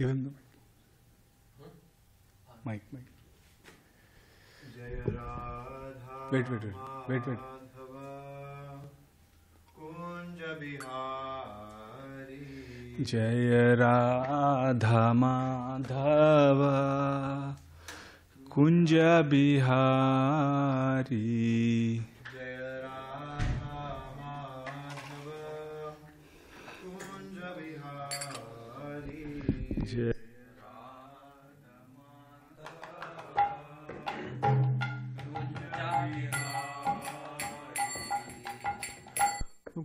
Give him the mic. Huh? Mic, mic. Wait, wait, wait, wait, wait. जय राधा माधव कुंज बिहारी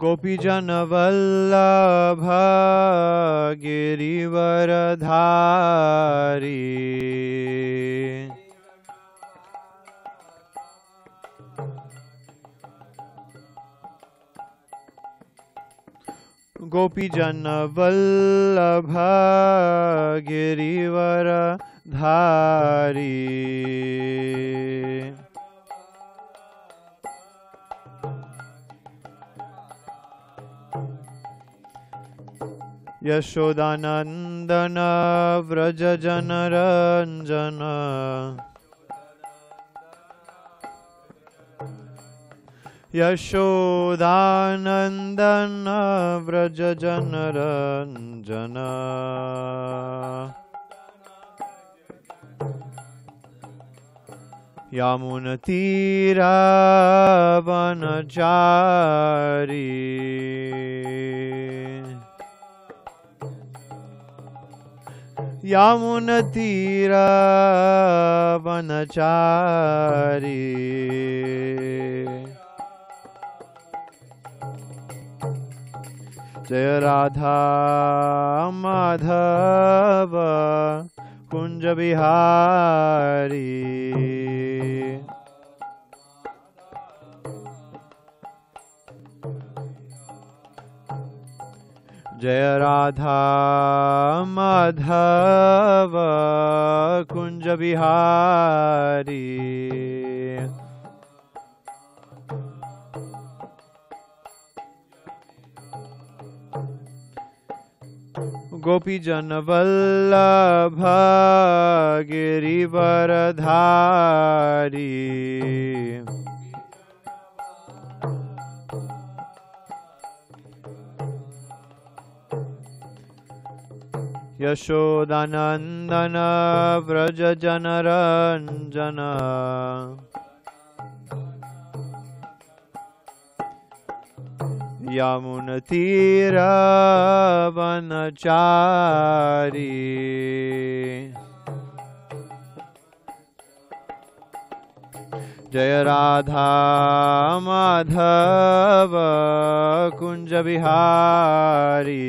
गोपी जन वल्लभ गोपी जन वल्लभ गिरिवर धारी यशोदानन्दन व्रजनरञ्जन यशोदानन्दन व्रजनरञ्जन यामुनतीरावनचारी यमुन तीरा बनचारी जय राधा माधव कुंज बिहारी जय राधा माधव कुंज बिहारी गोपी जन वल्लभ गिरिवरधारी यशोदनन्दन व्रजनरञ्जन यमुनतीरवनचारी जय राधा माधव कुञ्जविहारी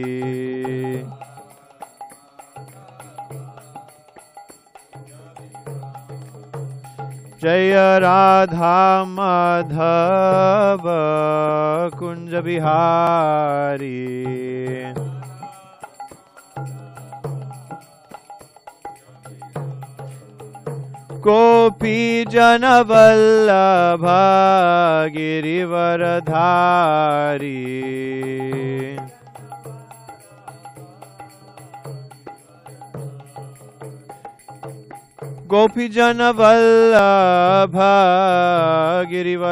जय राधा माधव कुंज बिहारी गोपी जनवल्लभ गिरिवरधारी गोपीजन वल्लभ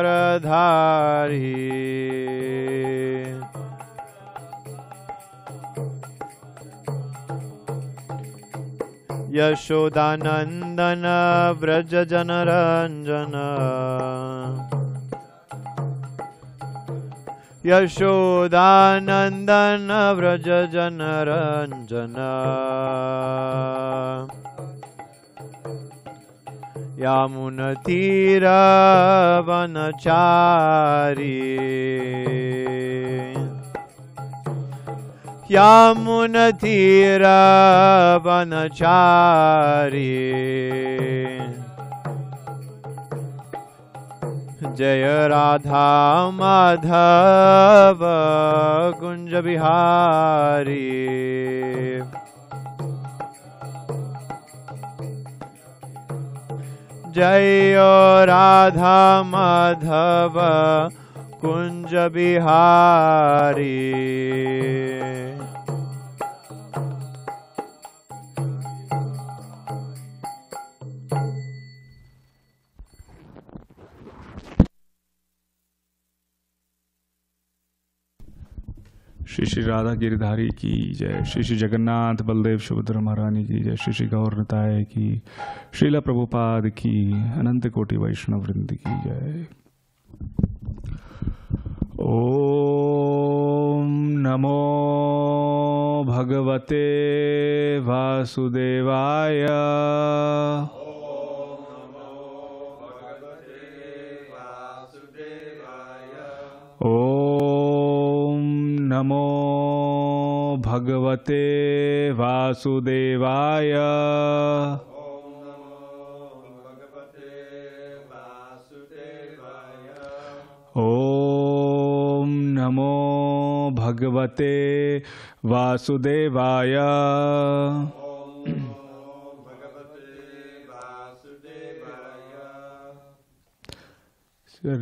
रंजन यशोदानंदन व्रज जन व्रजजनरञ्जन यमुनतीरवनचारी यमुनतीरवनचारी जय राधा माधव बिहारी जय राधा माधव कुंज बिहारी श्री श्री राधा गिरिधारी की जय श्री श्री जगन्नाथ बलदेव सुभद्रा महारानी की जय श्री श्री गौर नताय की श्रीला प्रभुपाद की अनंत कोटि वैष्णव वृंद की जय ओम नमो भगवते वासुदेवाय ओ नमो भगवते वासुदेवाय ओम नमो भगवते वासुदेवाय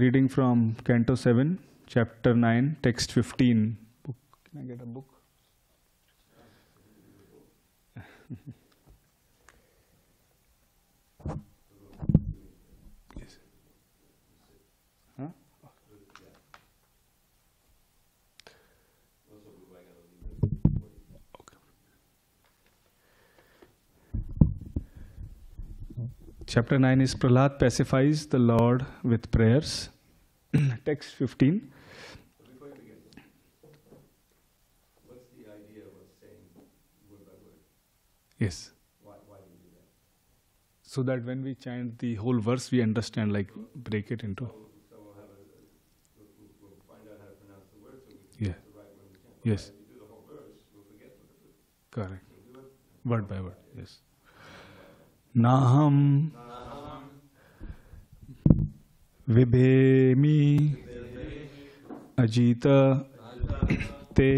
reading from canto seven chapter nine text fifteen Can I get a book? yes. Huh? Chapter 9 is Prahlad pacifies the Lord with prayers. Text 15. Yes. Why, why do you do that? So that when we chant the whole verse, we understand, like break it into. So, so we'll, a, we'll, we'll find out how to pronounce the word so we yeah. the right when we chant. Yes. If you do the whole verse, we'll forget what it is. Correct. So it, word by word, yes. Naham Vibhemi Ajita Te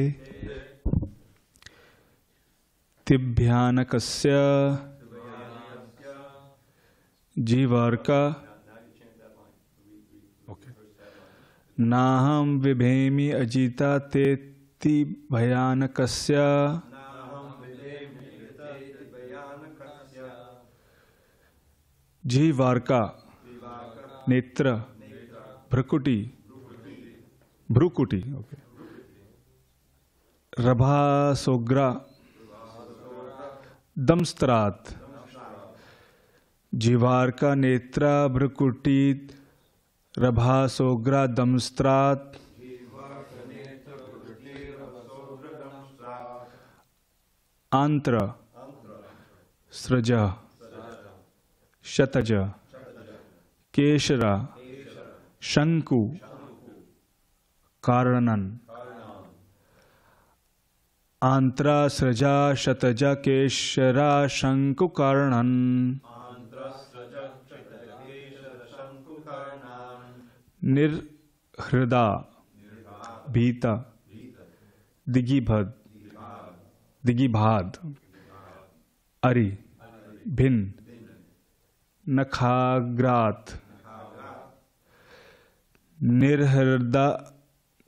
तिभ्यानक जीवार्का नाहम विभेमी अजिता तेति भयानक जीवार्का नेत्र भ्रकुटी भ्रुकुटी okay रभा सोग्रा दमस्त्रात का नेत्रा रभा सोग्रा दमस्त्रात आंत्र सृज शतज केशरा शंकु कारणन आंत्रा सृजा शतज केशरा शंकुकर्णन निर्हृदा भीता दिगिभद दिगिभाद अरि भिन्न नखाग्रात निर्हृदा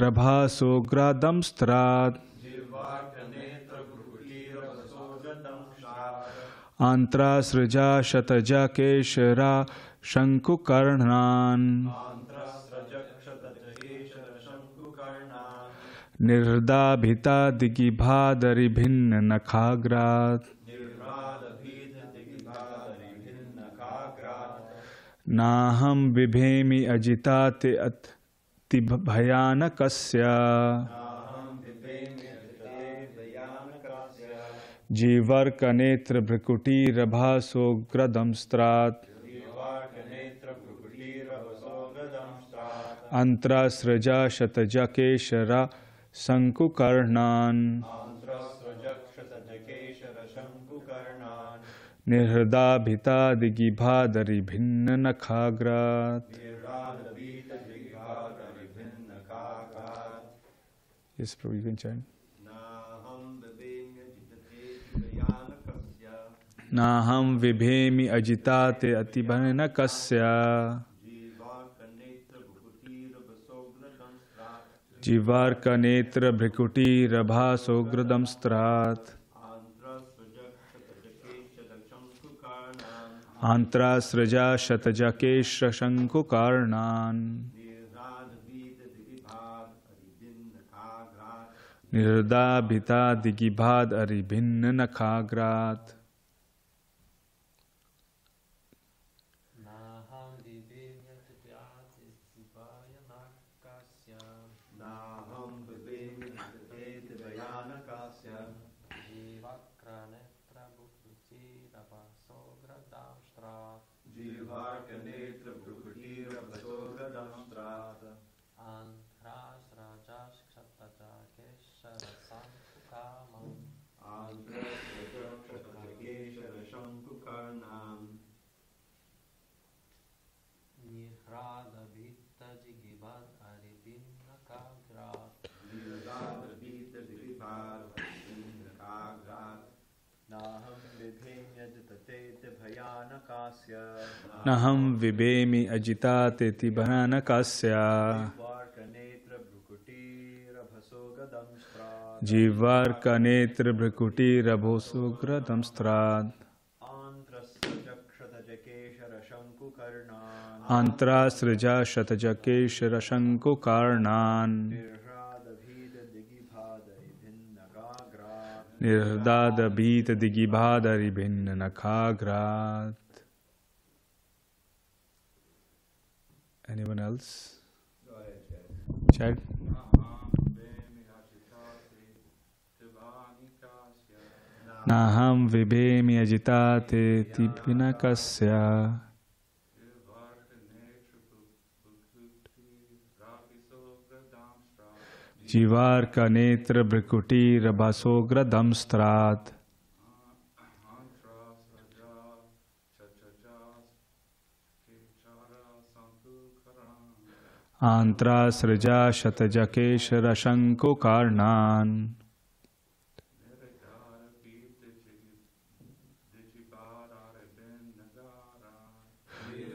रभासोग्रादं स्त्रात् आन्त्रासृजा शतजा केशरा शङ्कुकर्णान् निर्हृदाभिता दिगिभादरिभिन्न नाहं नाहम अजिता ते अथ भयानकस्य जीवर्कनेत्रभ्रुकुटीरभासोग्रदंस्त्रात् अन्त्रासृजा शतजकेशरा शङ्कुकर्णान् निर्हृदाभितादिगिभादरिभिन्ननखाग्रात् Yes, Prabhu, you can chant. नाहम विभेमि अजिताते अतिभन कस्या जीवार का नेत्र भ्रिकुटी रभा सोग्रदम स्त्रात आंतरा सृजा शतजकेश शंकु निर्दाभिता दिगिभाद अरिभिन्न नखाग्रात नहम विभेमी अजिता तेति बिभेम्यजिततेति भयानकास्य जीवार्कनेत्र भ्रिकुटी रभोसुग्रतम स्त्राद आंतरासृजा शतजकेशरशंकुकार्णान् निर्दादभीत दिगिभादरिभिन्न नखाग्रात् Anyone else? Chad? नाहम नाहं विभेमि ते तिपिन कस्या जीवार का नेत्र भ्रिकुटीर भासोग्र दमस्त्रात आंत्रा सृजा शतजकेश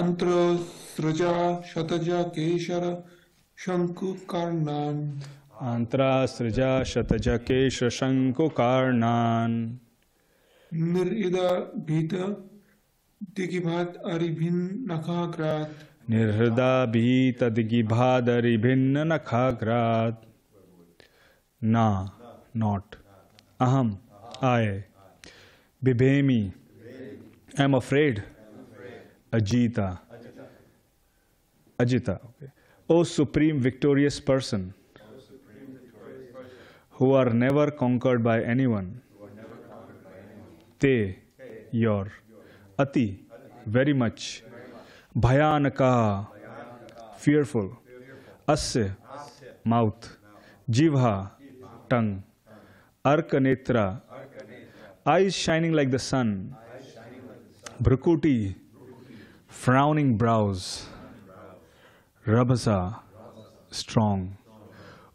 अंतर सृजा शतज केशर शंकु कर्णान शङ्कुकर्णान् सृजा शतज केश शंकु कर्णान निर्इद भीत दिगिभात अरिभिन नखाग्रात निर्हृदा भीत दिगिभात अरिभिन नखाग्रात ना नॉट अहम आय बिभेमी I am afraid Ajita. Ajita. Ajita. Okay. O supreme victorious person, supreme victorious person. Who, are who are never conquered by anyone, te, te. your, ati, very much, bhayanaka, fearful, asya, mouth, jivha, tongue, arkanetra, eyes shining like the sun, bhrukuti, frowning brows, rabasa, strong,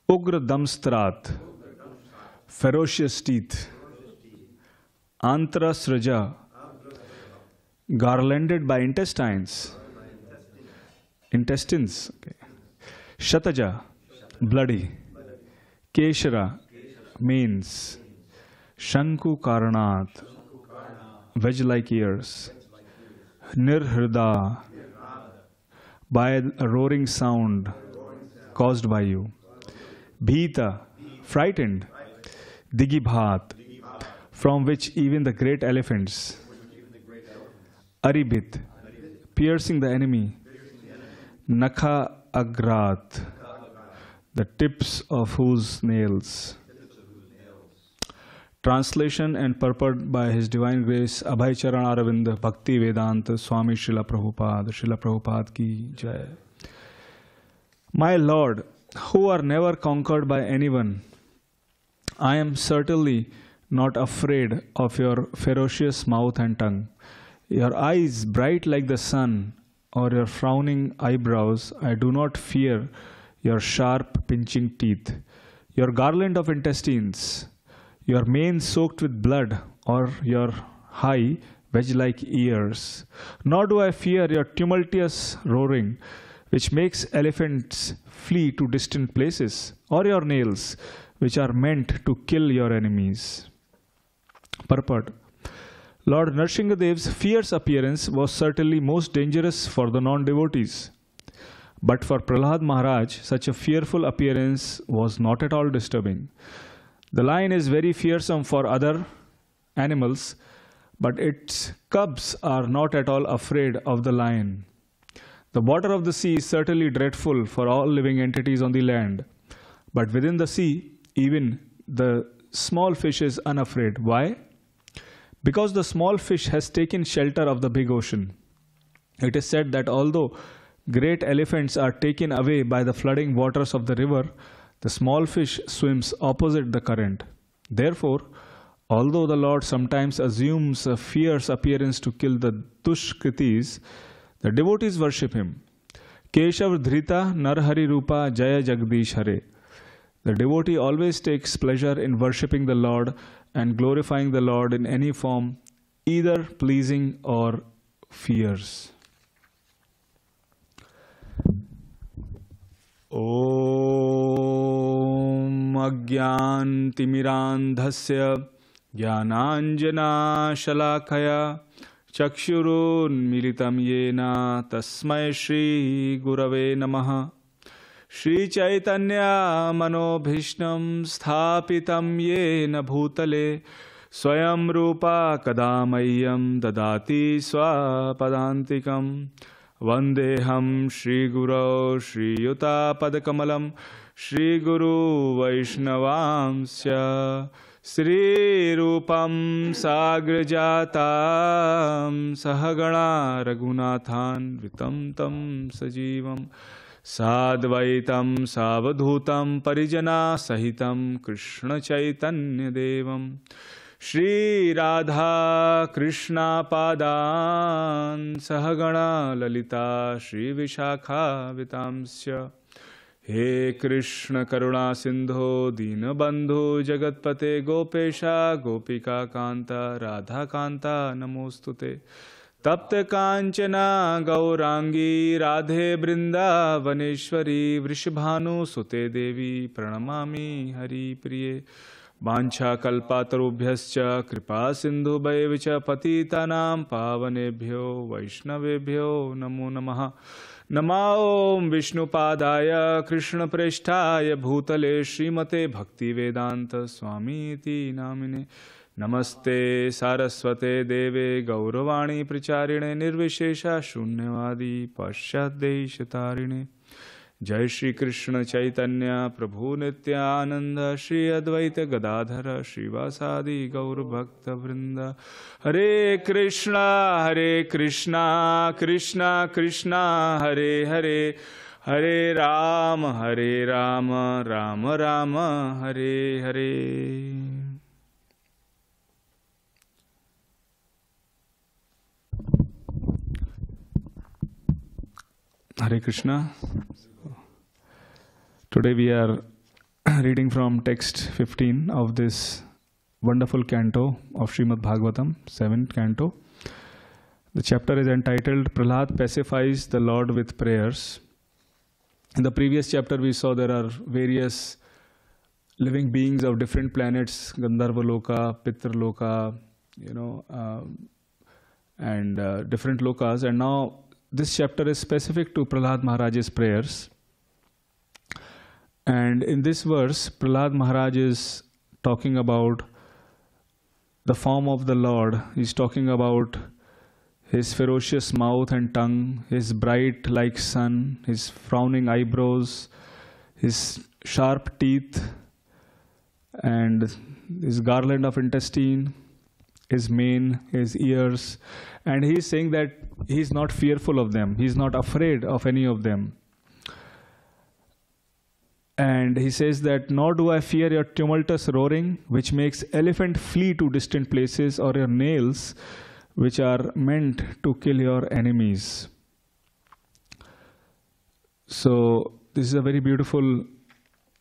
ugra damstrat, ferocious teeth, antrasraja, garlanded by intestines, intestines, okay. shataja, bloody, keshara, means, shanku karanat, wedge-like ears, nirhrida, by a roaring sound caused by you. Bhita, frightened. Digibhat, from which even the great elephants. Aribit, piercing the enemy. Nakha Agrat, the tips of whose nails. Translation and purport by His Divine Grace Abhay Charan Aravind Bhakti Vedanta Swami Srila Prabhupada, Srila Prabhupada ki jai. My Lord, who are never conquered by anyone, I am certainly not afraid of your ferocious mouth and tongue. Your eyes bright like the sun, or your frowning eyebrows, I do not fear your sharp, pinching teeth. Your garland of intestines, your mane soaked with blood, or your high wedge-like ears. Nor do I fear your tumultuous roaring, which makes elephants flee to distant places, or your nails, which are meant to kill your enemies. Purport Lord Narsingadev's fierce appearance was certainly most dangerous for the non-devotees. But for Prahlad Maharaj, such a fearful appearance was not at all disturbing. The lion is very fearsome for other animals, but its cubs are not at all afraid of the lion. The water of the sea is certainly dreadful for all living entities on the land, but within the sea, even the small fish is unafraid. Why? Because the small fish has taken shelter of the big ocean. It is said that although great elephants are taken away by the flooding waters of the river, the small fish swims opposite the current. Therefore, although the Lord sometimes assumes a fierce appearance to kill the Dushkritis, the devotees worship him. Keshav Dhrita Narhari Rupa Jaya Jagdish Hare. The devotee always takes pleasure in worshipping the Lord and glorifying the Lord in any form, either pleasing or fierce. ॐ अज्ञान्तिमिरान्धस्य ज्ञानाञ्जनाशलाखया चक्षुरोन्मिलितं येन तस्मै श्रीगुरवे नमः श्रीचैतन्यामनोभीष्णं स्थापितं येन भूतले स्वयं रूपा कदा मह्यं ददाति स्वपदान्तिकम् वन्देऽहं श्रीगुरौ श्रीयुतापदकमलं श्रीगुरुवैष्णवांस्य श्रीरूपं साग्रजातां सहगणा रघुनाथान्वितं तं सजीवं साद्वैतं सावधूतं परिजनासहितं कृष्णचैतन्यदेवम् श्रीराधाकृष्णापादान् सहगणा ललिता श्री श्रीविशाखावितांस्य हे कृष्णकरुणासिन्धो दीनबन्धो जगतपते गोपेशा गोपिका कांता राधा कांता नमोस्तुते तप्त कांचना गौरांगी राधे वृन्दावनेश्वरी वृषभानुसुते देवी हरि हरिप्रिये वाछाकुभ्य कृपा सिंधु च पतीता पावनेभ्यो वैष्णवभ्यो नमो नम नमा कृष्ण प्रेष्ठा भूतले श्रीमते भक्तिवेदांत स्वामी नामिने नमस्ते सारस्वते देवे गौरवाणी प्रचारिणे निर्विशेषा शून्यवादी पश्चादेशतारिणे जय श्री कृष्ण चैतन्य प्रभु नित्यानंद श्री अद्वैत गदाधर श्रीवासादि गौरभक्त वृंद हरे कृष्णा हरे कृष्णा कृष्णा कृष्णा हरे हरे हरे राम हरे राम राम राम हरे हरे हरे Krishna Today we are reading from text 15 of this wonderful canto of Srimad Bhagavatam, 7th canto. The chapter is entitled Prahlad Pacifies the Lord with Prayers. In the previous chapter, we saw there are various living beings of different planets Gandharva Loka, Pitra Loka, you know, uh, and uh, different lokas. And now this chapter is specific to Prahlad Maharaj's prayers. And in this verse, Prahlad Maharaj is talking about the form of the Lord. He's talking about his ferocious mouth and tongue, his bright like sun, his frowning eyebrows, his sharp teeth, and his garland of intestine, his mane, his ears. And he's saying that he's not fearful of them, he's not afraid of any of them. And he says that, Nor do I fear your tumultuous roaring, which makes elephant flee to distant places, or your nails, which are meant to kill your enemies. So, this is a very beautiful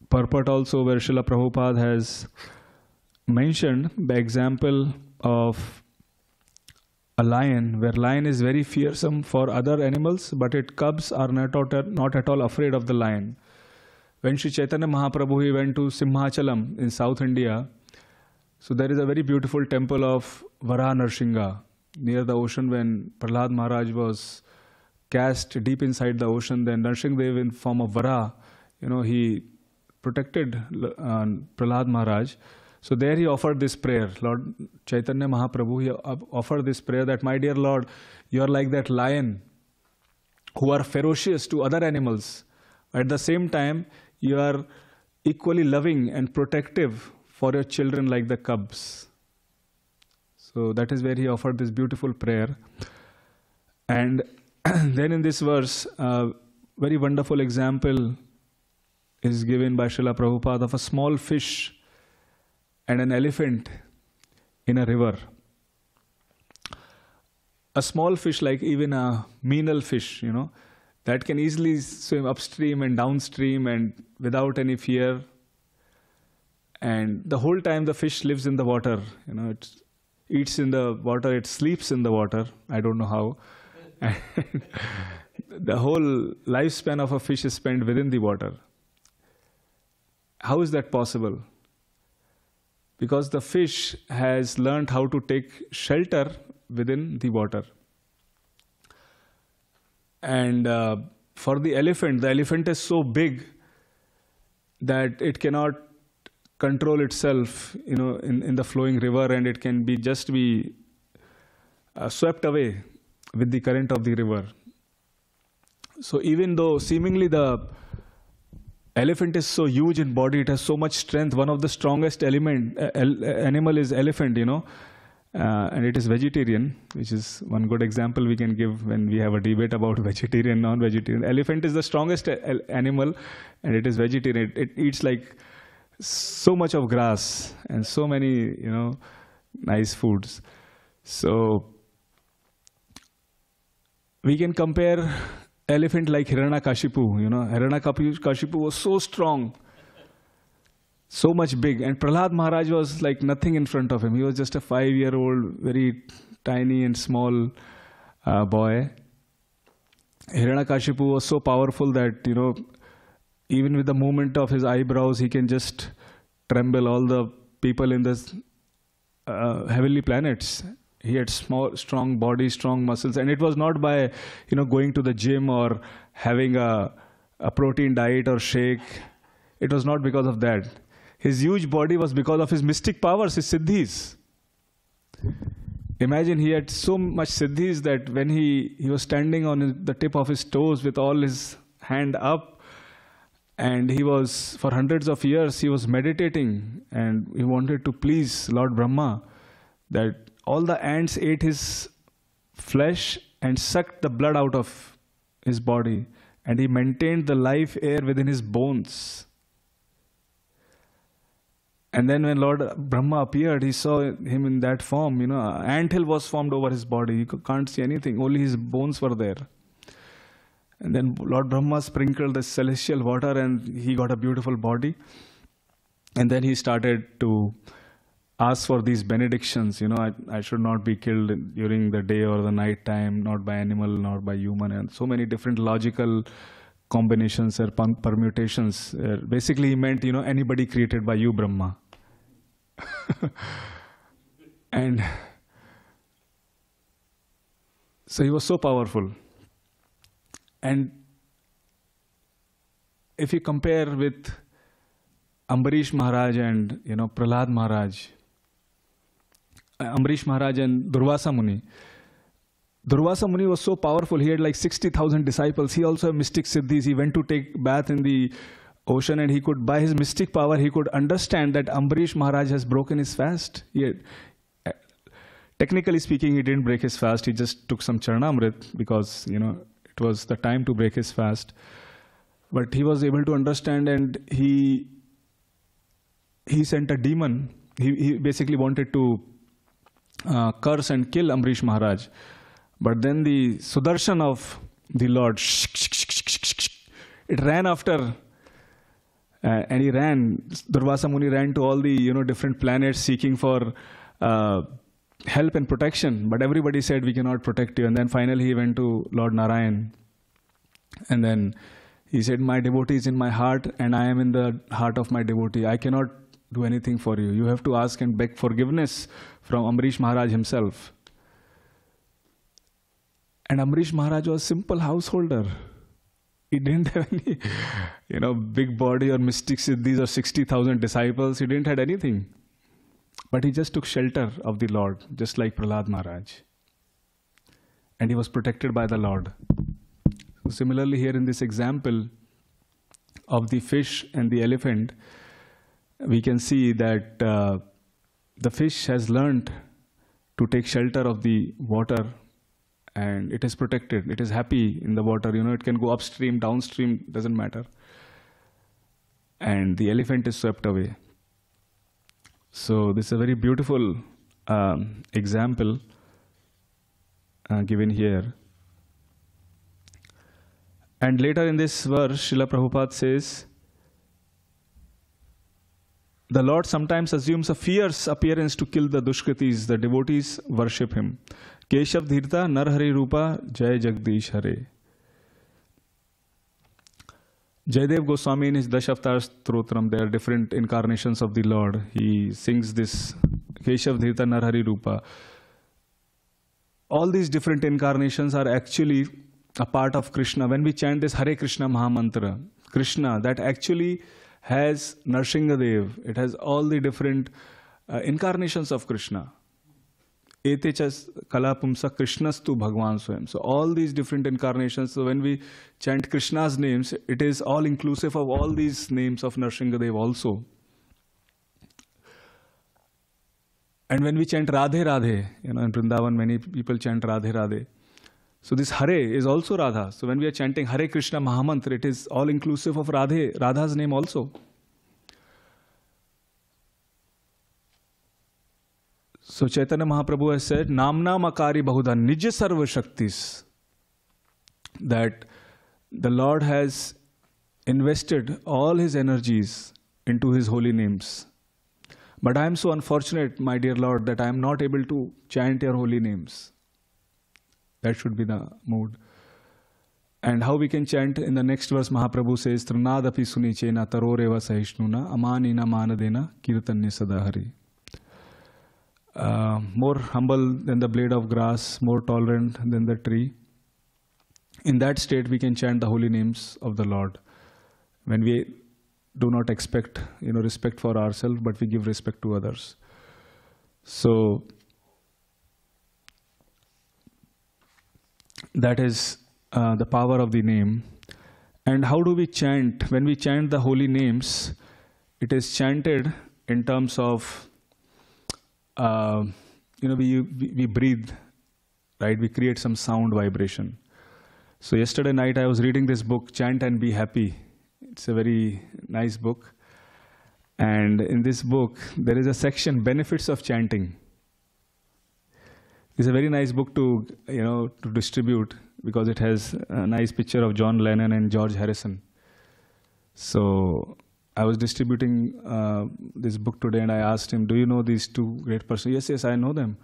purport also where Srila Prabhupada has mentioned the example of a lion, where lion is very fearsome for other animals, but its cubs are not, not at all afraid of the lion when Sri Chaitanya Mahaprabhu he went to Simhachalam in South India, so there is a very beautiful temple of Varaharsingha near the ocean when Prahlad Maharaj was cast deep inside the ocean. Then Narsingdev in form of Vara, you know, he protected uh, Prahlad Maharaj. So there he offered this prayer, Lord Chaitanya Mahaprabhu, he offered this prayer that, my dear Lord, you are like that lion who are ferocious to other animals. At the same time, you are equally loving and protective for your children like the cubs. So that is where he offered this beautiful prayer. And then in this verse, a very wonderful example is given by Srila Prabhupada of a small fish and an elephant in a river. A small fish, like even a menial fish, you know, that can easily swim upstream and downstream and without any fear. And the whole time the fish lives in the water. You know, it eats in the water, it sleeps in the water. I don't know how. the whole lifespan of a fish is spent within the water. How is that possible? Because the fish has learned how to take shelter within the water. And uh, for the elephant, the elephant is so big that it cannot control itself, you know, in, in the flowing river, and it can be just be uh, swept away with the current of the river. So even though seemingly the elephant is so huge in body, it has so much strength. One of the strongest element uh, uh animal is elephant, you know. Uh, and it is vegetarian, which is one good example we can give when we have a debate about vegetarian, non-vegetarian. Elephant is the strongest animal, and it is vegetarian. It, it, eats like so much of grass and so many, you know, nice foods. So we can compare elephant like Hiranakashipu. You know, Hiranakashipu was so strong so much big. And Prahlad Maharaj was like nothing in front of him. He was just a five year old, very tiny and small uh, boy. Hiranakashipu was so powerful that, you know, even with the movement of his eyebrows, he can just tremble all the people in the uh, heavenly planets. He had small, strong body, strong muscles, and it was not by, you know, going to the gym or having a, a protein diet or shake. It was not because of that his huge body was because of his mystic powers, his siddhis. Imagine he had so much siddhis that when he, he was standing on the tip of his toes with all his hand up, and he was, for hundreds of years, he was meditating and he wanted to please Lord Brahma that all the ants ate his flesh and sucked the blood out of his body, and he maintained the life air within his bones. And then when Lord Brahma appeared, he saw him in that form. You know, ant hill was formed over his body. You can't see anything. Only his bones were there. And then Lord Brahma sprinkled the celestial water and he got a beautiful body. And then he started to ask for these benedictions. You know, I, I should not be killed during the day or the night time, not by animal, not by human, and so many different logical combinations or permutations. Uh, basically, he meant, you know, anybody created by you, Brahma. and so he was so powerful. And if you compare with Ambarish Maharaj and you know Pralad Maharaj, Ambarish Maharaj and Durvasa Muni. Durvasa Muni was so powerful, he had like 60,000 disciples. He also had mystic siddhis. He went to take bath in the ocean and he could, by his mystic power, he could understand that Ambarish Maharaj has broken his fast. He had, uh, technically speaking, he didn't break his fast. He just took some charanamrit because, you know, it was the time to break his fast. But he was able to understand and he, he sent a demon. He, he basically wanted to uh, curse and kill Ambarish Maharaj. But then the Sudarshan of the Lord, it ran after uh, and he ran, Durvasa Muni ran to all the you know different planets seeking for uh, help and protection. But everybody said, we cannot protect you. And then finally he went to Lord Narayan. And then he said, my devotee is in my heart and I am in the heart of my devotee. I cannot do anything for you. You have to ask and beg forgiveness from Amrish Maharaj himself. And Amrish Maharaj was a simple householder. He didn't have any, you know, big body or mystics, siddhis or 60,000 disciples. He didn't had anything. But he just took shelter of the Lord, just like Pralad Maharaj. And he was protected by the Lord. So similarly, here in this example of the fish and the elephant, we can see that uh, the fish has learned to take shelter of the water and it is protected it is happy in the water you know it can go upstream downstream doesn't matter and the elephant is swept away so this is a very beautiful um, example uh, given here and later in this verse Srila Prabhupada says the Lord sometimes assumes a fierce appearance to kill the Dushkritis. The devotees worship him. Keshav धीरता हरि रूपा जय जगदीश हरे Jaydev Goswami in Dasha Avatara Stotram they are different incarnation of the lord he sings this Keshava धीरता हरि रूपा all these different incarnation are actually a part of Krishna when we chant this Hare Krishna महामंत्र Krishna that actually has Narasimhadeva it has all the different incarnation of Krishna ete chas kalapumsa krishnastu bhagwan swayam so all these different incarnations so when we chant krishna's names it is all inclusive of all these names of narsinghadev also and when we chant radhe radhe you know in vrindavan many people chant radhe radhe so this hare is also radha so when we are chanting hare krishna mahamantra it is all inclusive of radhe radha's name also So Chaitanya Mahaprabhu has said, Namna Makari Bahudha Nija Sarva Shaktis, that the Lord has invested all his energies into his holy names. But I am so unfortunate, my dear Lord, that I am not able to chant your holy names. That should be the mood. And how we can chant in the next verse, Mahaprabhu says, Trinadapi sunichena taroreva sahishnuna amanina manadena kirtanya sadahari. uh, more humble than the blade of grass, more tolerant than the tree. In that state, we can chant the holy names of the Lord. When we do not expect, you know, respect for ourselves, but we give respect to others. So that is uh, the power of the name. And how do we chant? When we chant the holy names, it is chanted in terms of um, you know, we, we, we breathe, right? We create some sound vibration. So yesterday night I was reading this book, Chant and Be Happy. It's a very nice book. And in this book, there is a section, Benefits of Chanting. It's a very nice book to, you know, to distribute because it has a nice picture of John Lennon and George Harrison. So I was distributing uh, this book today, and I asked him, "Do you know these two great persons?" Yes, yes, I know them.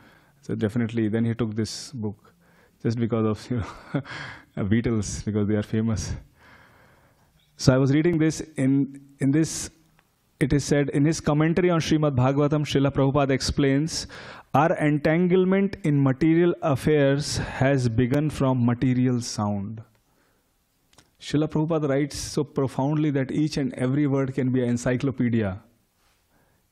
So definitely. Then he took this book, just because of you know, Beatles, because they are famous. So I was reading this in in this. It is said in his commentary on Srimad Bhagavatam, Srila Prabhupada explains, our entanglement in material affairs has begun from material sound. Srila Prabhupada writes so profoundly that each and every word can be an encyclopedia.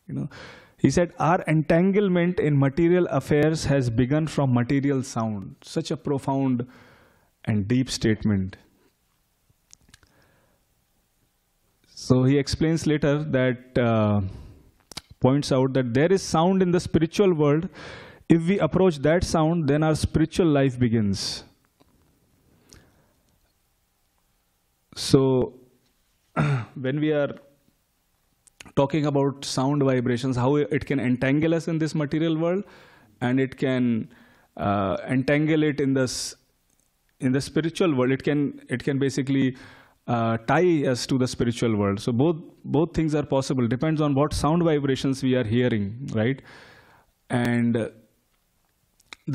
You know, he said, our entanglement in material affairs has begun from material sound. Such a profound and deep statement. So he explains later that, uh, points out that there is sound in the spiritual world. If we approach that sound, then our spiritual life begins. So when we are talking about sound vibrations, how it can entangle us in this material world, and it can uh, entangle it in this in the spiritual world. It can it can basically uh, tie us to the spiritual world. So both both things are possible. Depends on what sound vibrations we are hearing, right? And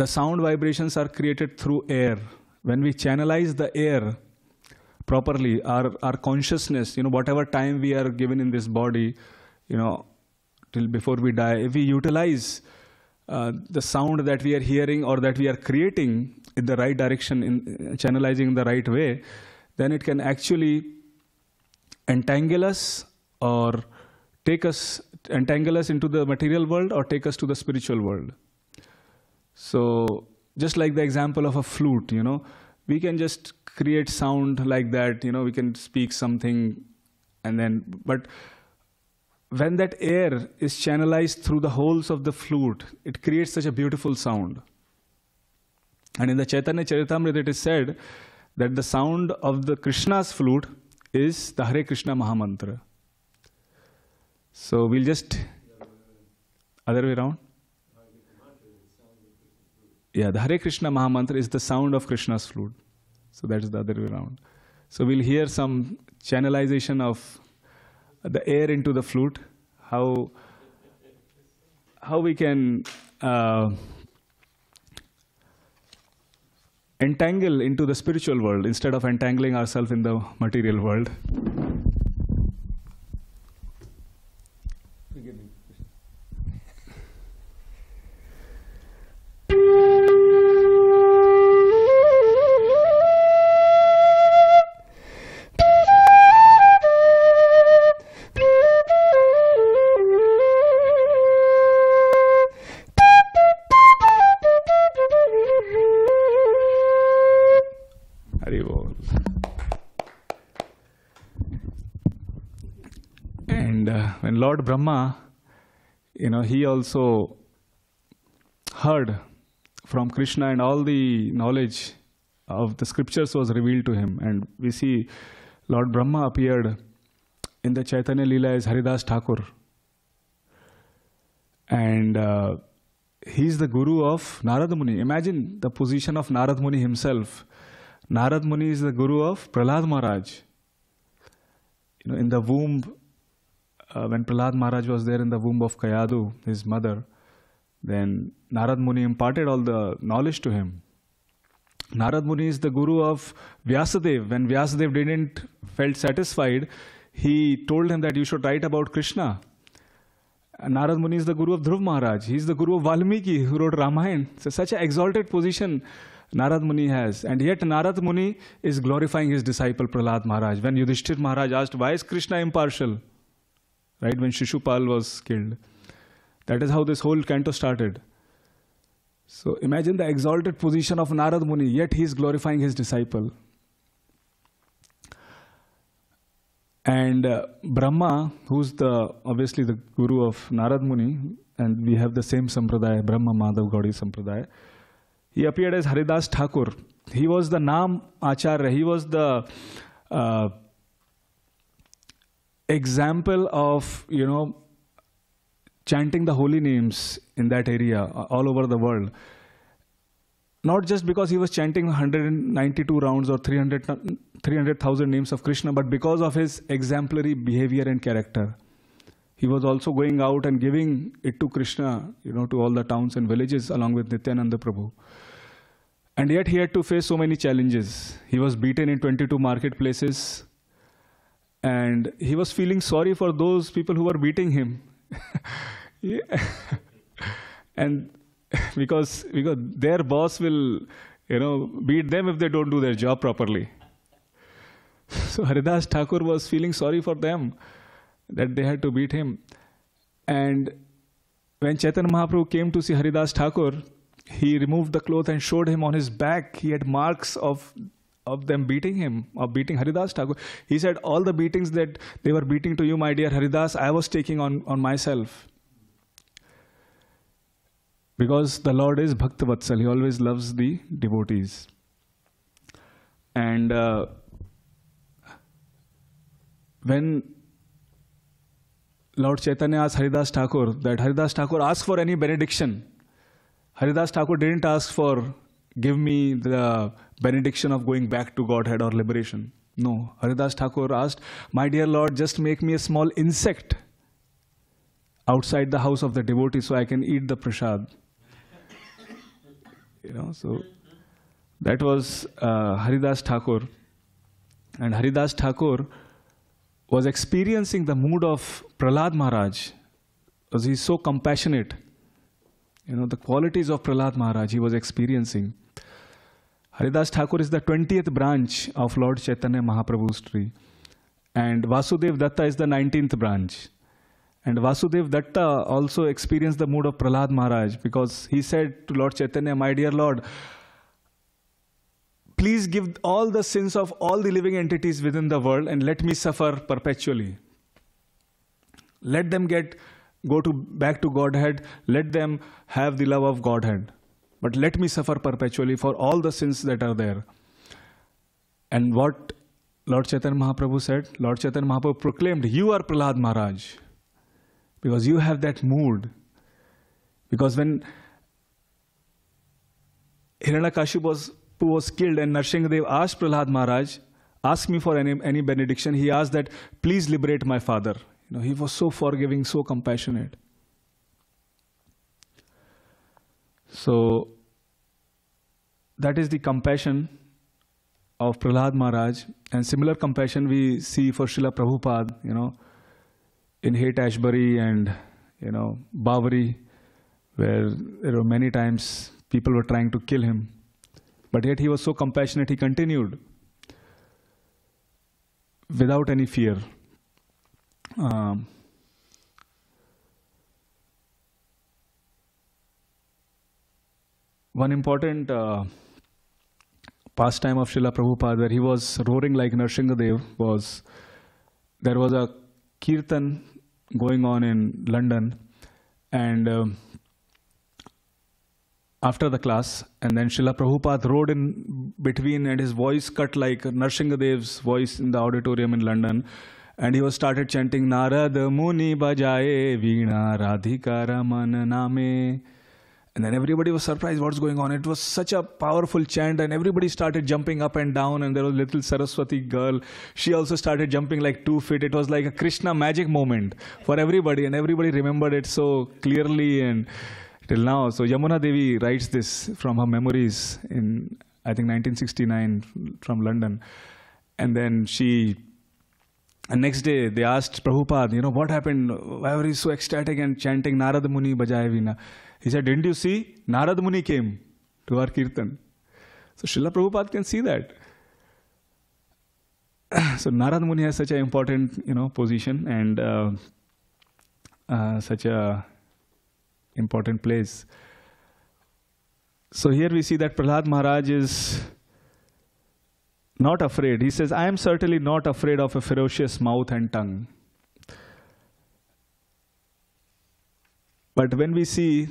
the sound vibrations are created through air. When we channelize the air, properly, our, our consciousness, you know, whatever time we are given in this body, you know, till before we die, if we utilize uh, the sound that we are hearing or that we are creating in the right direction, in channelizing in the right way, then it can actually entangle us or take us, entangle us into the material world or take us to the spiritual world. So just like the example of a flute, you know, we can just create sound like that, you know, we can speak something and then, but when that air is channelized through the holes of the flute, it creates such a beautiful sound. And in the Chaitanya Charitamrita, it is said that the sound of the Krishna's flute is the Hare Krishna Mahamantra. So we'll just, other way around. Yeah, the Hare Krishna Mahamantra is the sound of Krishna's flute. So that is the other way around. So we'll hear some channelization of the air into the flute, how, how we can uh, entangle into the spiritual world instead of entangling ourselves in the material world. Lord Brahma, you know, he also heard from Krishna and all the knowledge of the scriptures was revealed to him. And we see Lord Brahma appeared in the Chaitanya Lila as Haridas Thakur. And uh, he's the guru of Narad Muni. Imagine the position of Narad Muni himself. Narad Muni is the guru of Pralad Maharaj. You know, in the womb uh, when Prahlad Maharaj was there in the womb of Kayadu, his mother, then Narad Muni imparted all the knowledge to him. Narad Muni is the guru of Vyasadev. When Vyasadev didn't felt satisfied, he told him that you should write about Krishna. And Narad Muni is the guru of Dhruv Maharaj. He is the guru of Valmiki who wrote Ramayana. So such an exalted position Narad Muni has. And yet Narad Muni is glorifying his disciple Prahlad Maharaj. When Yudhishthir Maharaj asked, why is Krishna impartial? right? When Shishupal was killed. That is how this whole canto started. So imagine the exalted position of Narad Muni, yet he is glorifying his disciple. And uh, Brahma, who's the obviously the guru of Narad Muni, and we have the same sampradaya, Brahma Madhav Gaudi sampradaya. He appeared as Haridas Thakur. He was the Nam Acharya. He was the uh, example of, you know, chanting the holy names in that area all over the world. Not just because he was chanting 192 rounds or 300,000 300, names of Krishna, but because of his exemplary behavior and character. He was also going out and giving it to Krishna, you know, to all the towns and villages along with Nityananda Prabhu. And yet he had to face so many challenges. He was beaten in 22 marketplaces. And he was feeling sorry for those people who were beating him. and because, because their boss will, you know, beat them if they don't do their job properly. So Haridas Thakur was feeling sorry for them that they had to beat him. And when Chaitanya Mahaprabhu came to see Haridas Thakur, he removed the cloth and showed him on his back he had marks of of them beating him or beating Haridas Thakur, He said, All the beatings that they were beating to you, my dear Haridas, I was taking on, on myself. Because the Lord is Vatsal. He always loves the devotees. And uh, when Lord Chaitanya asked Haridas Thakur that Haridas Thakur asked for any benediction, Haridas Thakur didn't ask for give me the benediction of going back to Godhead or liberation. No. Haridas Thakur asked, My dear Lord, just make me a small insect outside the house of the devotee so I can eat the prasad. you know, so that was uh, Haridas Thakur. And Haridas Thakur was experiencing the mood of Pralad Maharaj because he's so compassionate. You know, the qualities of Pralad Maharaj he was experiencing. Haridas Thakur is the 20th branch of Lord Chaitanya Mahaprabhu's tree. And Vasudev Datta is the 19th branch. And Vasudev Datta also experienced the mood of Prahlad Maharaj because he said to Lord Chaitanya, My dear Lord, please give all the sins of all the living entities within the world and let me suffer perpetually. Let them get go to back to Godhead, let them have the love of Godhead but let me suffer perpetually for all the sins that are there. And what Lord Chaitanya Mahaprabhu said, Lord Chaitanya Mahaprabhu proclaimed, You are Prahlad Maharaj, because you have that mood. Because when Hiranyakashipu was, was killed and Narsingadev asked Prahlad Maharaj, ask me for any, any benediction, he asked that, please liberate my father. You know, he was so forgiving, so compassionate. So that is the compassion of Prahlad Maharaj, and similar compassion we see for Srila Prabhupada, you know, in Haight Ashbury and, you know, Bawari, where there were many times people were trying to kill him. But yet he was so compassionate, he continued without any fear. Um, one important uh, past time of Srila Prabhupada where he was roaring like Narsinghadev was there was a kirtan going on in London and um, after the class and then Srila Prabhupada rode in between and his voice cut like Narsinghav's voice in the auditorium in London and he was started chanting Narad Muni Bajaye Veena Radhika Raman Name And then everybody was surprised what's going on. It was such a powerful chant, and everybody started jumping up and down. And there was little Saraswati girl. She also started jumping like two feet. It was like a Krishna magic moment for everybody, and everybody remembered it so clearly and till now. So Yamuna Devi writes this from her memories in, I think, 1969 from London. And then she and next day, they asked Prabhupada, you know, what happened? Why were you so ecstatic and chanting Narada Muni Bajaya Veena? He said, Didn't you see? Narad Muni came to our Kirtan. So Srila Prabhupada can see that. so Narad Muni has such an important, you know, position and uh, uh, such a important place. So here we see that Prahlad Maharaj is not afraid. He says, I am certainly not afraid of a ferocious mouth and tongue. But when we see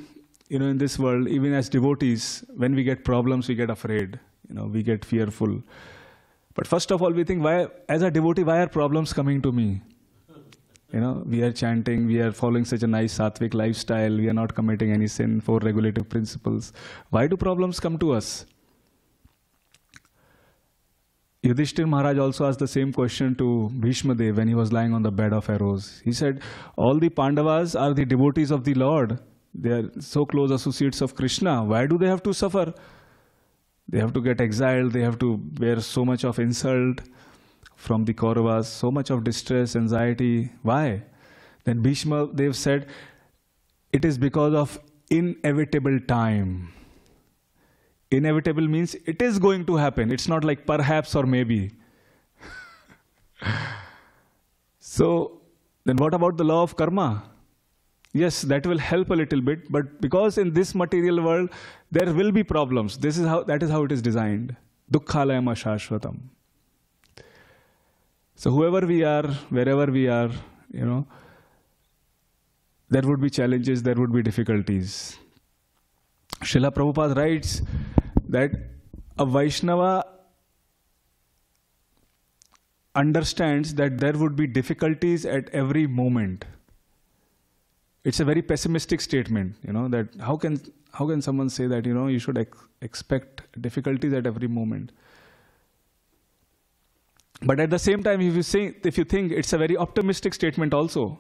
you know, in this world, even as devotees, when we get problems, we get afraid. You know, we get fearful. But first of all, we think, why, as a devotee, why are problems coming to me? You know, we are chanting, we are following such a nice sattvic lifestyle, we are not committing any sin, for regulative principles. Why do problems come to us? Yudhishthir Maharaj also asked the same question to Bhishma Dev when he was lying on the bed of arrows. He said, all the Pandavas are the devotees of the Lord. They are so close associates of Krishna. Why do they have to suffer? They have to get exiled, they have to bear so much of insult from the Kauravas, so much of distress, anxiety. Why? Then Bhishma, they've said, it is because of inevitable time. Inevitable means it is going to happen. It's not like perhaps or maybe. so, then what about the law of karma? yes, that will help a little bit, but because in this material world, there will be problems. This is how, that is how it is designed. Dukkhalayama shashvatam. So whoever we are, wherever we are, you know, there would be challenges, there would be difficulties. Srila Prabhupada writes that a Vaishnava understands that there would be difficulties at every moment it's a very pessimistic statement, you know, that how can, how can someone say that, you know, you should ex expect difficulties at every moment? But at the same time, if you, say, if you think it's a very optimistic statement also,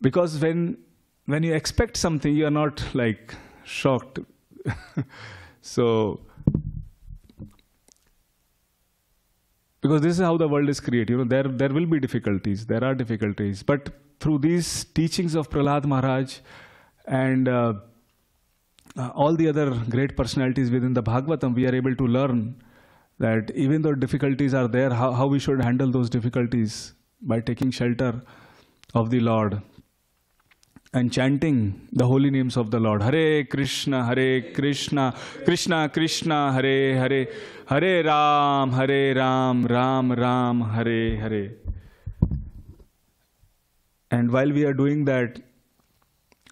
because when, when you expect something, you are not like shocked. so because this is how the world is created. You know, there, there will be difficulties, there are difficulties. But through these teachings of Prahlad Maharaj and uh, uh, all the other great personalities within the Bhagavatam, we are able to learn that even though difficulties are there, how, how we should handle those difficulties by taking shelter of the Lord and chanting the holy names of the Lord. Hare Krishna, Hare Krishna, Krishna Krishna, Hare Hare, Hare Ram, Hare Ram, Ram Ram, Hare Hare. And while we are doing that,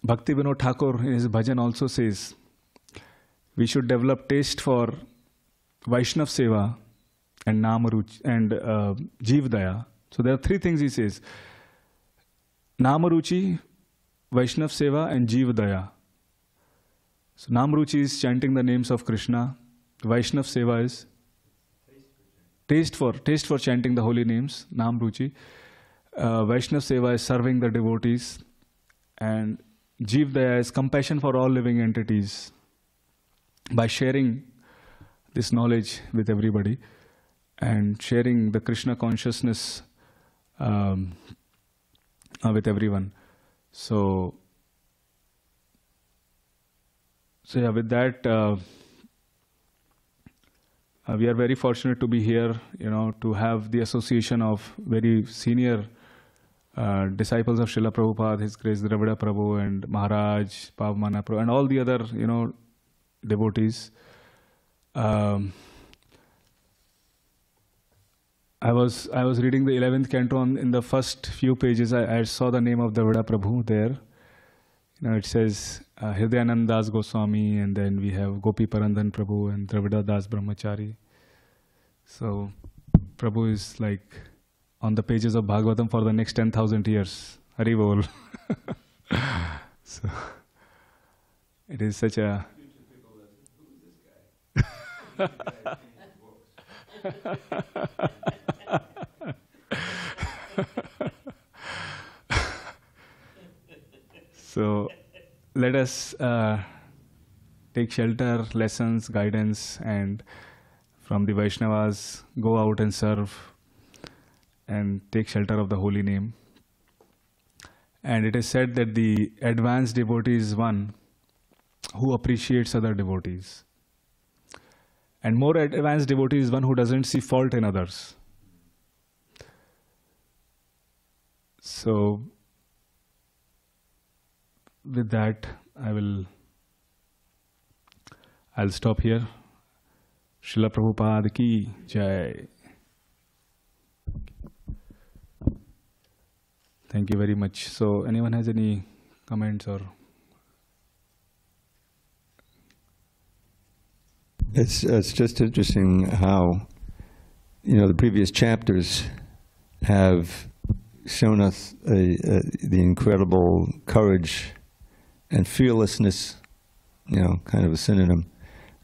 Bhakti Vinod Thakur in his bhajan also says, we should develop taste for Vaishnav Seva and Namaruch and uh, Jeevdaya. So there are three things he says. Namaruchi, Vaishnav Seva and Jeev Daya. So Namruchi is chanting the names of Krishna. Vaishnav Seva is taste for taste for chanting the holy names. Namruchi. Uh, Vaishnav Seva is serving the devotees, and Jeev Daya is compassion for all living entities. By sharing this knowledge with everybody and sharing the Krishna consciousness um, uh, with everyone. So, so yeah, with that, uh, uh, we are very fortunate to be here, you know, to have the association of very senior uh, disciples of Srila Prabhupada, His Grace Dravida Prabhu and Maharaj, Pavmana Prabhu, and all the other, you know, devotees. Um, I was I was reading the 11th canto on, in the first few pages. I, I saw the name of Veda Prabhu there. You know, it says uh, ah, Hridayanand Das Goswami, and then we have Gopi Parandan Prabhu and Dravida Das Brahmachari. So, Prabhu is like on the pages of Bhagavatam for the next 10,000 years. Haribol. so, it is such a. So let us uh, take shelter, lessons, guidance, and from the Vaishnavas, go out and serve and take shelter of the holy name. And it is said that the advanced devotee is one who appreciates other devotees. And more advanced devotee is one who doesn't see fault in others. So with that, I will I'll stop here. Srila Prabhupada ki jai. Thank you very much. So anyone has any comments or It's, it's just interesting how, you know, the previous chapters have shown us a, a, the incredible courage and fearlessness, you know, kind of a synonym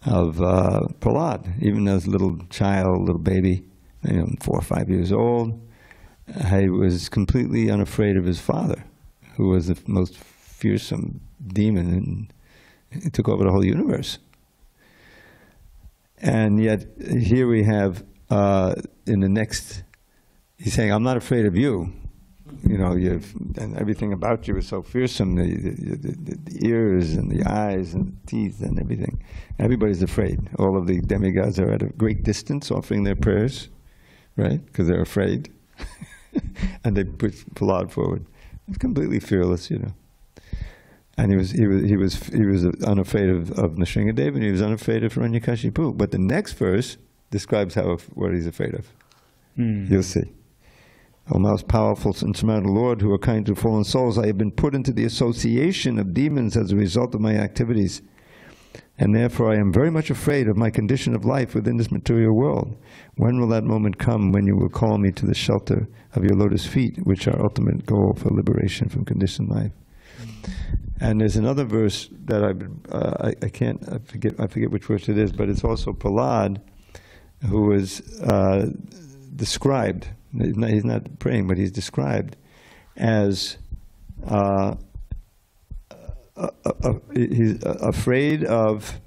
of uh, Prahlad, even as a little child, little baby, you know, four or five years old. He was completely unafraid of his father, who was the most fearsome demon and took over the whole universe. And yet, here we have uh, in the next, he's saying, I'm not afraid of you you know, you've, and everything about you is so fearsome, the, the, the, the, ears and the eyes and the teeth and everything. Everybody's afraid. All of the demigods are at a great distance offering their prayers, right, because they're afraid. and they put Prahlad forward. He's completely fearless, you know. And he was, he was, he was, he was unafraid of, of Nisringadev and he was unafraid of Ranyakashipu. But the next verse describes how, what he's afraid of. Mm. You'll see. O most powerful and insurmountable Lord, who are kind to fallen souls, I have been put into the association of demons as a result of my activities, and therefore I am very much afraid of my condition of life within this material world. When will that moment come when you will call me to the shelter of your lotus feet, which are ultimate goal for liberation from conditioned life? And there's another verse that I, uh, I, I, can't, I forget, I forget which verse it is, but it's also Prahlad, who was uh, described He's not, he's not praying, but he's described as uh, uh, uh, uh he's afraid of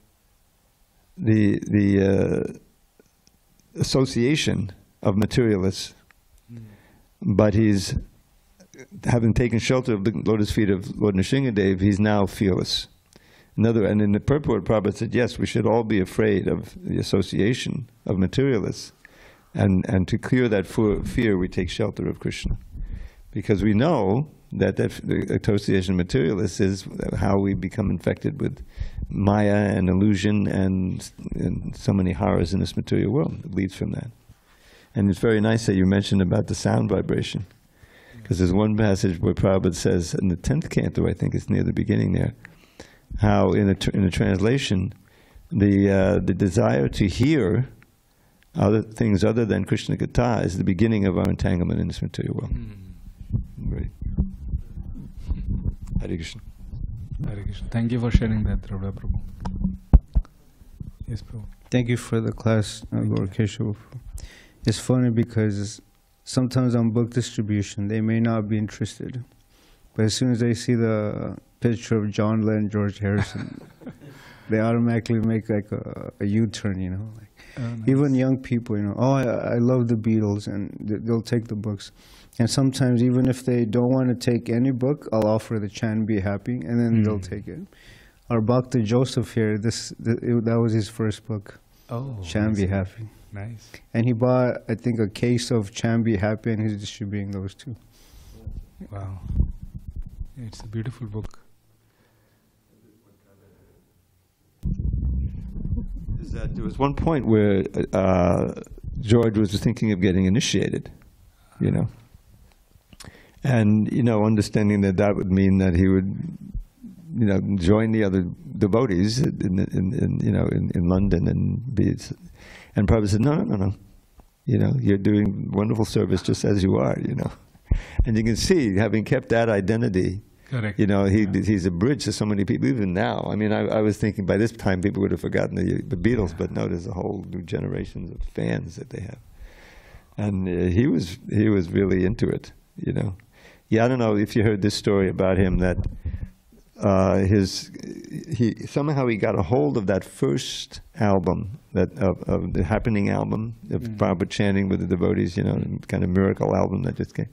the the association of materialists, mm. but he's having taken shelter of the lotus feet of Lord Nishingadev, he's now fearless. Another, and in the purport, Prabhupada said, yes, we should all be afraid of the association of materialists. And, and to clear that fear, we take shelter of Krishna. Because we know that, that association materialists is how we become infected with Maya and illusion and, and so many horrors in this material world. It leads from that. And it's very nice that you mentioned about the sound vibration. Because there's one passage where Prabhupada says, in the 10th canto, I think it's near the beginning there, how in a, in a translation, the, uh, the desire to hear other things other than Krishna Gita is the beginning of our entanglement in this material world. Mm. Great. Hare Krishna. Hare Krishna. Thank you for sharing that, Dravda Prabhu. Yes, Prabhu. Thank you for the class, uh, Lord Keshav. It's funny because sometimes on book distribution, they may not be interested. But as soon as they see the picture of John Lennon, George Harrison, they automatically make like a, a U turn, you know. Like, Oh, nice. Even young people, you know, oh, I, I love the Beatles, and they'll take the books. And sometimes, even if they don't want to take any book, I'll offer the Chan Be Happy, and then mm. they'll take it. Our Bhakti Joseph here, this it, that was his first book. Oh, Chan nice. Be Happy. Nice. And he bought, I think, a case of Chan Be Happy, and he's distributing those too. Wow, it's a beautiful book. is that there was one point where uh, George was thinking of getting initiated, you know, and you know, understanding that that would mean that he would, you know, join the other devotees in, in, in you know in, in London and be, and Prabhupada said, no, no, no, no, you know, you're doing wonderful service just as you are, you know, and you can see having kept that identity Correct. You know, he, yeah. he's a bridge to so many people, even now. I mean, I, I, was thinking by this time people would have forgotten the, the Beatles, yeah. but no, there's a whole new generations of fans that they have. And uh, he was he was really into it, you know. Yeah, I don't know if you heard this story about him that uh, his he somehow he got a hold of that first album that of, of the happening album of mm. Prabhupada chanting with the devotees, you know, kind of miracle album that just came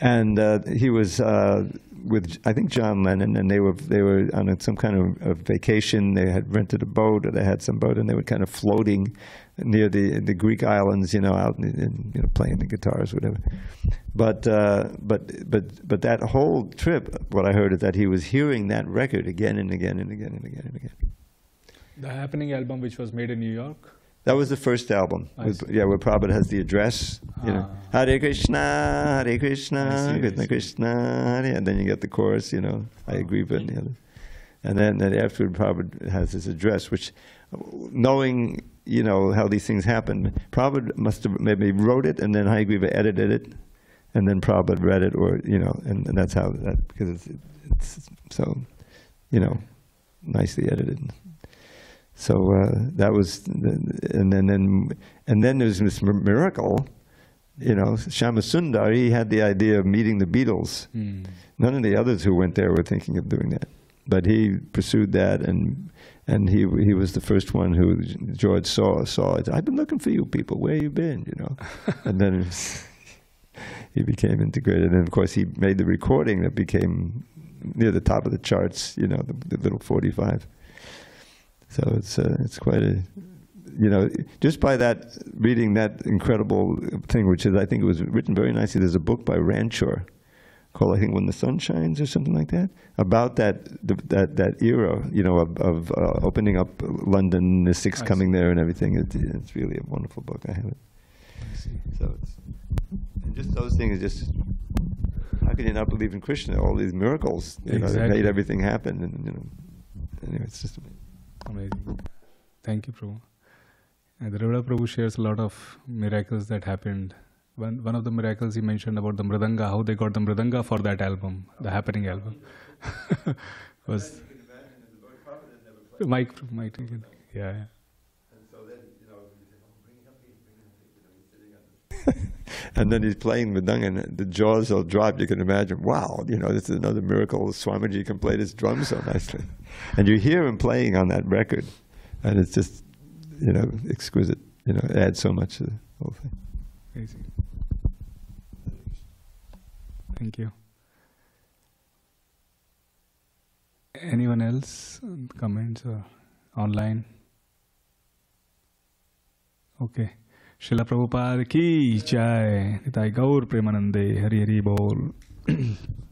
and uh, he was uh, with I think John Lennon, and they were they were on some kind of, vacation. They had rented a boat, or they had some boat, and they were kind of floating near the the Greek islands, you know, out and, and you know playing the guitars, whatever. But uh, but but but that whole trip, what I heard is that he was hearing that record again and again and again and again and again. The Happening album, which was made in New York. That was the first album. With, yeah, where Prabhupada has the address. You know, ah. Hare Krishna, Hare Krishna, Krishna Krishna, Hare, and then you get the chorus. You know, I agree, but and the other. And then, then afterward, Prabhupada has his address, which, knowing you know how these things happen, Prabhupada must have maybe wrote it and then Hayagriva edited it, and then Prabhupada read it, or you know, and, and that's how that because it's, it's so, you know, nicely edited. So uh, that was, and then, and, and then there's this miracle, you know, Shamasundar, he had the idea of meeting the Beatles. Mm. None of the others who went there were thinking of doing that. But he pursued that, and and he he was the first one who George saw saw it. I've been looking for you people. Where you been? You know, and then he became integrated. And of course, he made the recording that became near the top of the charts. You know, the, the little forty-five. So it's uh, it's quite a you know, just by that reading that incredible thing, which is I think it was written very nicely. There's a book by Rancher called I think When the Sun Shines or something like that about that that that era, you know, of, of uh, opening up London, the Six coming there, and everything. It, it's really a wonderful book. I have it. So just those things. Just how can you not believe in Krishna? All these miracles, you exactly. know, that made everything happen, and you know, anyway, it's just amazing. Amazing. Thank you, Prabhu. And the Ravada Prabhu shares a lot of miracles that happened. One, one of the miracles he mentioned about the Mridanga, how they got the Mridanga for that album, the Happening album. was Mike, Mike, yeah. yeah. and then he's playing the Dung, and the jaws will drop. You can imagine, wow, you know, this is another miracle. Swamiji can play this drum so nicely. and you hear him playing on that record, and it's just, you know, exquisite. You know, it adds so much to the whole thing. Amazing. Thank you. Anyone else? Comments or online? Okay. शिला प्रभुपाद की जय गौर प्रेमानंदे हरि हरि बोल